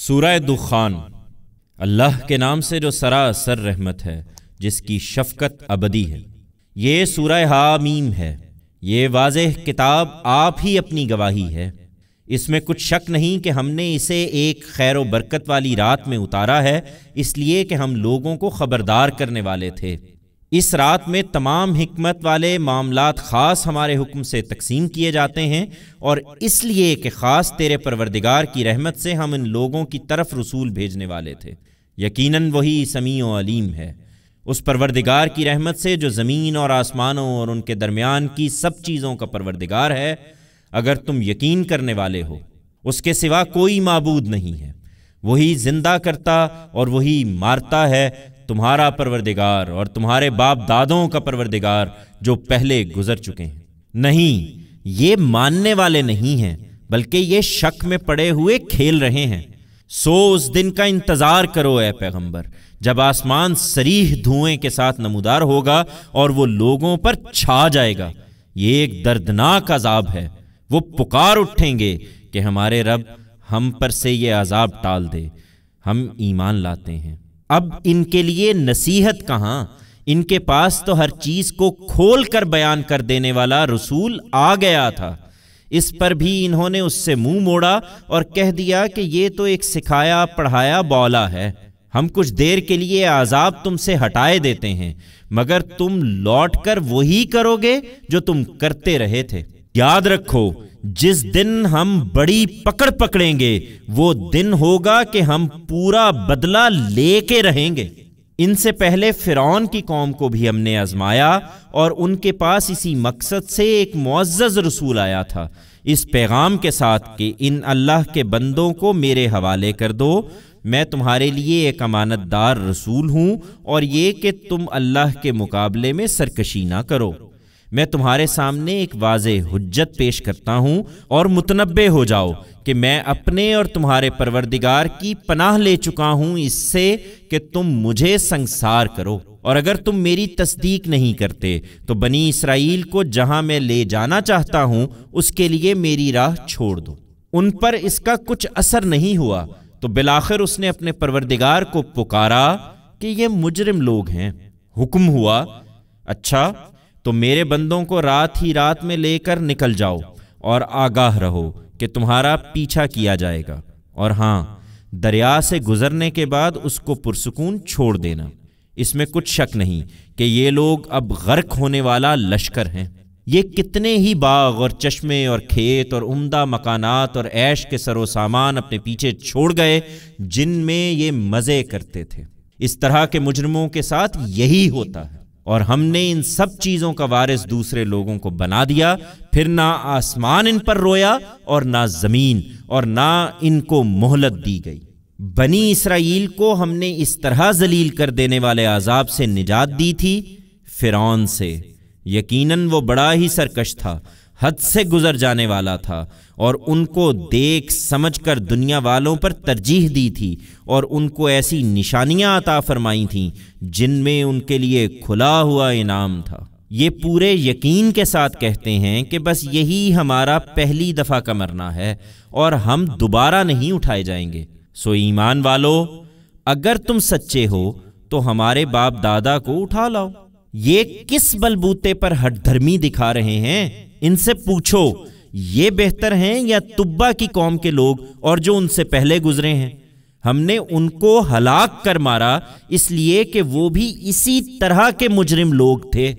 सूरह दुखान अल्लाह के नाम से जो सरासर रहमत है जिसकी शफकत अबदी है ये सूरा हामीम है ये वाज किताब आप ही अपनी गवाही है इसमें कुछ शक नहीं कि हमने इसे एक खैर बरकत वाली रात में उतारा है इसलिए कि हम लोगों को ख़बरदार करने वाले थे इस रात में तमाम हमत वाले मामला ख़ास हमारे हुक्म से तकसीम किए जाते हैं और इसलिए कि ख़ास तेरे परवरदिगार की रहमत से हम इन लोगों की तरफ रसूल भेजने वाले थे यकीनन वही समी अलीम है उस परवरदिगार की रहमत से जो ज़मीन और आसमानों और उनके दरमियान की सब चीज़ों का परवरदिगार है अगर तुम यकीन करने वाले हो उसके सिवा कोई मबूद नहीं है वही जिंदा करता और वही मारता है तुम्हारा परवरदिगार और तुम्हारे बाप दादों का परवरदिगार जो पहले गुजर चुके हैं नहीं ये मानने वाले नहीं हैं बल्कि ये शक में पड़े हुए खेल रहे हैं सो उस दिन का इंतज़ार करो ऐ पैगंबर जब आसमान सरीह धुएं के साथ नमूदार होगा और वो लोगों पर छा जाएगा ये एक दर्दनाक अजाब है वो पुकार उठेंगे कि हमारे रब हम पर से ये अजाब टाल दे हम ईमान लाते हैं अब इनके लिए नसीहत कहाँ इनके पास तो हर चीज़ को खोल कर बयान कर देने वाला रसूल आ गया था इस पर भी इन्होंने उससे मुंह मोड़ा और कह दिया कि ये तो एक सिखाया पढ़ाया बौला है हम कुछ देर के लिए आज़ाब तुमसे हटाए देते हैं मगर तुम लौट कर वही करोगे जो तुम करते रहे थे याद रखो जिस दिन हम बड़ी पकड़ पकड़ेंगे वो दिन होगा कि हम पूरा बदला लेके रहेंगे इनसे पहले फिरौन की कौम को भी हमने आजमाया और उनके पास इसी मकसद से एक मुआज़ रसूल आया था इस पैगाम के साथ कि इन अल्लाह के बंदों को मेरे हवाले कर दो मैं तुम्हारे लिए एक अमानतदार रसूल हूँ और ये कि तुम अल्लाह के मुकाबले में सरकशी ना करो मैं तुम्हारे सामने एक वाज हजत पेश करता हूँ और मुतनबे हो जाओ कि मैं अपने और तुम्हारे परवरदिगार की पनाह ले चुका हूँ इससे कि तुम मुझे संसार करो और अगर तुम मेरी तस्दीक नहीं करते तो बनी इसराइल को जहाँ मैं ले जाना चाहता हूँ उसके लिए मेरी राह छोड़ दो उन पर इसका कुछ असर नहीं हुआ तो बिलाखिर उसने अपने परवरदिगार को पुकारा कि ये मुजरिम लोग हैं हुक्म हुआ अच्छा तो मेरे बंदों को रात ही रात में लेकर निकल जाओ और आगाह रहो कि तुम्हारा पीछा किया जाएगा और हाँ दरिया से गुजरने के बाद उसको पुरसकून छोड़ देना इसमें कुछ शक नहीं कि ये लोग अब गर्क होने वाला लश्कर हैं ये कितने ही बाग और चश्मे और खेत और उम्दा मकानात और ऐश के सरो सामान अपने पीछे छोड़ गए जिनमें ये मज़े करते थे इस तरह के मुजरमों के साथ यही होता है और हमने इन सब चीजों का वारिस दूसरे लोगों को बना दिया फिर ना आसमान इन पर रोया और ना जमीन और ना इनको मोहलत दी गई बनी इसराइल को हमने इस तरह जलील कर देने वाले आजाब से निजात दी थी फिरौन से यकीनन वो बड़ा ही सरकश था हद से गुजर जाने वाला था और उनको देख समझकर दुनिया वालों पर तरजीह दी थी और उनको ऐसी निशानियां अता फरमाई थीं जिनमें उनके लिए खुला हुआ इनाम था ये पूरे यकीन के साथ कहते हैं कि बस यही हमारा पहली दफ़ा का मरना है और हम दोबारा नहीं उठाए जाएंगे सो ईमान वालो अगर तुम सच्चे हो तो हमारे बाप दादा को उठा लाओ ये किस बलबूते पर हटधर्मी दिखा रहे हैं इनसे पूछो ये बेहतर हैं या तुब्बा की कौम के लोग और जो उनसे पहले गुजरे हैं हमने उनको हलाक कर मारा इसलिए कि वो भी इसी तरह के मुजरिम लोग थे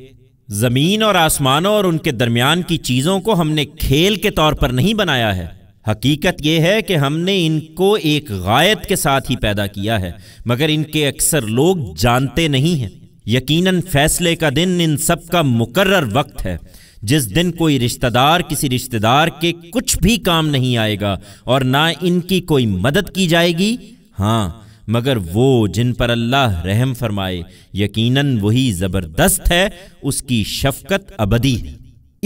जमीन और आसमानों और उनके दरमियान की चीज़ों को हमने खेल के तौर पर नहीं बनाया है हकीकत यह है कि हमने इनको एक गायत के साथ ही पैदा किया है मगर इनके अक्सर लोग जानते नहीं हैं यकीनन फैसले का दिन इन सब का मुकर्र वक्त है जिस दिन कोई रिश्तेदार किसी रिश्तेदार के कुछ भी काम नहीं आएगा और ना इनकी कोई मदद की जाएगी हाँ मगर वो जिन पर अल्लाह रहम फरमाए यकीनन वही ज़बरदस्त है उसकी शफकत अबदी है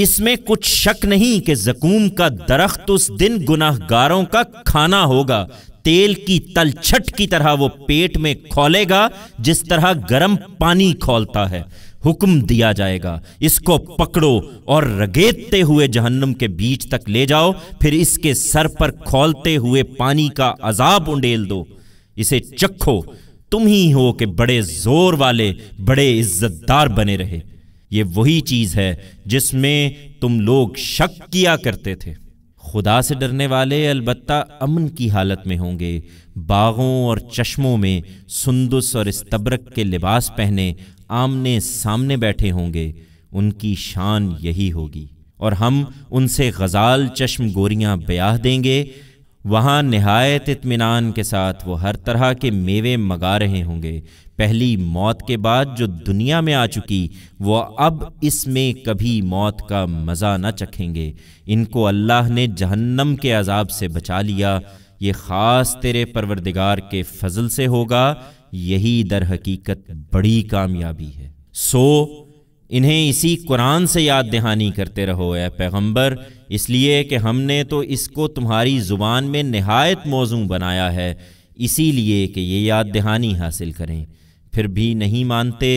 इसमें कुछ शक नहीं कि जकूम का दरख्त उस दिन गुनाहगारों का खाना होगा तेल की तलछट की तरह वो पेट में खोलेगा जिस तरह गर्म पानी खोलता है हुक्म दिया जाएगा इसको पकड़ो और रगेतते हुए जहन्नम के बीच तक ले जाओ फिर इसके सर पर खोलते हुए पानी का अजाब उंडेल दो इसे चखो तुम ही हो कि बड़े जोर वाले बड़े इज्जतदार बने रहे ये वही चीज़ है जिसमें तुम लोग शक किया करते थे खुदा से डरने वाले अलबत् अमन की हालत में होंगे बागों और चश्मों में सुंदस और इस्तबरक के लिबास पहने आमने सामने बैठे होंगे उनकी शान यही होगी और हम उनसे गज़ाल चश्म गोरियां ब्याह देंगे वहाँ नहायत इतमान के साथ वो हर तरह के मेवे मगा रहे होंगे पहली मौत के बाद जो दुनिया में आ चुकी वो अब इसमें कभी मौत का मज़ा न चखेंगे इनको अल्लाह ने जहन्नम के अजाब से बचा लिया ये ख़ास तेरे परवरदिगार के फजल से होगा यही दर हकीकत बड़ी कामयाबी है सो इन्हें इसी कुरान से याद दहानी करते रहो ए पैगम्बर इसलिए कि हमने तो इसको तुम्हारी ज़ुबान में नहायत मौजू बनाया है इसीलिए कि ये याद दहानी हासिल करें फिर भी नहीं मानते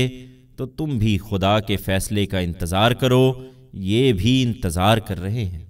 तो तुम भी खुदा के फ़ैसले का इंतज़ार करो ये भी इंतज़ार कर रहे हैं